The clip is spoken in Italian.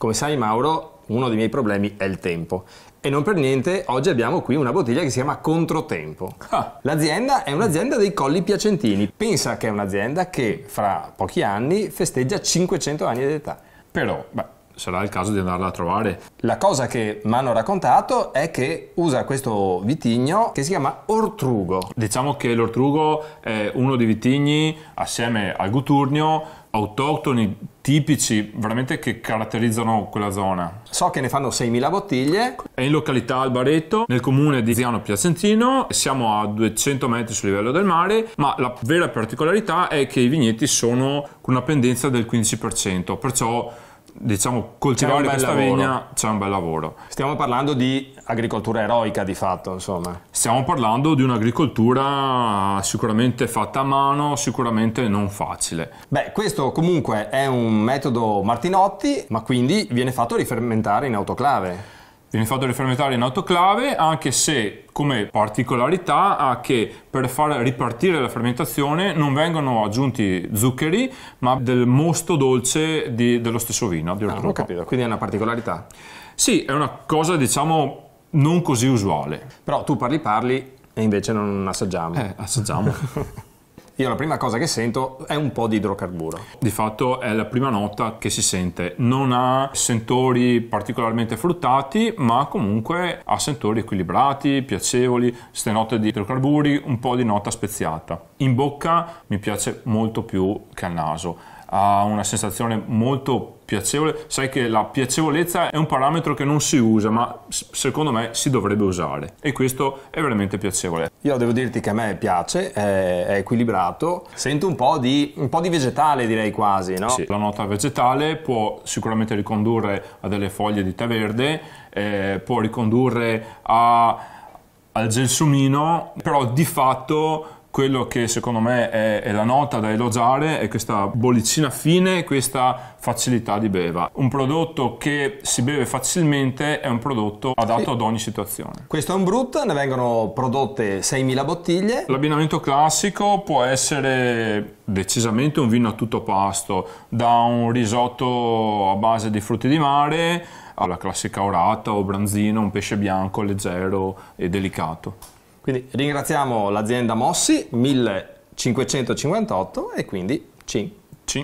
Come sai Mauro, uno dei miei problemi è il tempo. E non per niente, oggi abbiamo qui una bottiglia che si chiama Controtempo. Ah. L'azienda è un'azienda dei Colli Piacentini. Pensa che è un'azienda che fra pochi anni festeggia 500 anni di età. Però, beh, sarà il caso di andarla a trovare. La cosa che mi hanno raccontato è che usa questo vitigno che si chiama ortrugo. Diciamo che l'ortrugo è uno dei vitigni assieme al guturnio autoctoni tipici veramente che caratterizzano quella zona. So che ne fanno 6.000 bottiglie. È in località Albaretto, nel comune di Ziano Piacentino, siamo a 200 metri sul livello del mare, ma la vera particolarità è che i vigneti sono con una pendenza del 15%, perciò diciamo, coltivare questa lavoro. vigna c'è un bel lavoro. Stiamo parlando di agricoltura eroica di fatto, insomma. Stiamo parlando di un'agricoltura sicuramente fatta a mano, sicuramente non facile. Beh, questo comunque è un metodo Martinotti, ma quindi viene fatto rifermentare in autoclave viene fatto rifermentare in autoclave anche se come particolarità ha che per far ripartire la fermentazione non vengono aggiunti zuccheri ma del mosto dolce di, dello stesso vino ah, ho capito, quindi è una particolarità sì, è una cosa diciamo non così usuale però tu parli parli e invece non assaggiamo eh, assaggiamo io la prima cosa che sento è un po' di idrocarburo. Di fatto è la prima nota che si sente, non ha sentori particolarmente fruttati, ma comunque ha sentori equilibrati, piacevoli, queste note di idrocarburi, un po' di nota speziata. In bocca mi piace molto più che al naso ha una sensazione molto piacevole. Sai che la piacevolezza è un parametro che non si usa, ma secondo me si dovrebbe usare e questo è veramente piacevole. Io devo dirti che a me piace, è, equilibrato, sento un po, di, un po' di vegetale direi quasi, no? Sì, la nota vegetale può sicuramente ricondurre a delle foglie di tè verde, eh, può ricondurre a, al gelsomino, però di fatto quello che secondo me è, è, la nota da elogiare è questa bollicina fine, questa facilità di beva. Un prodotto che si beve facilmente è un prodotto adatto ad ogni situazione. Questo è un brut, ne vengono prodotte 6.000 bottiglie. L'abbinamento classico può essere decisamente un vino a tutto pasto, da un risotto a base di frutti di mare alla classica orata o branzino, un pesce bianco leggero e delicato. Quindi ringraziamo l'azienda Mossi 1558 e quindi cin. Cin.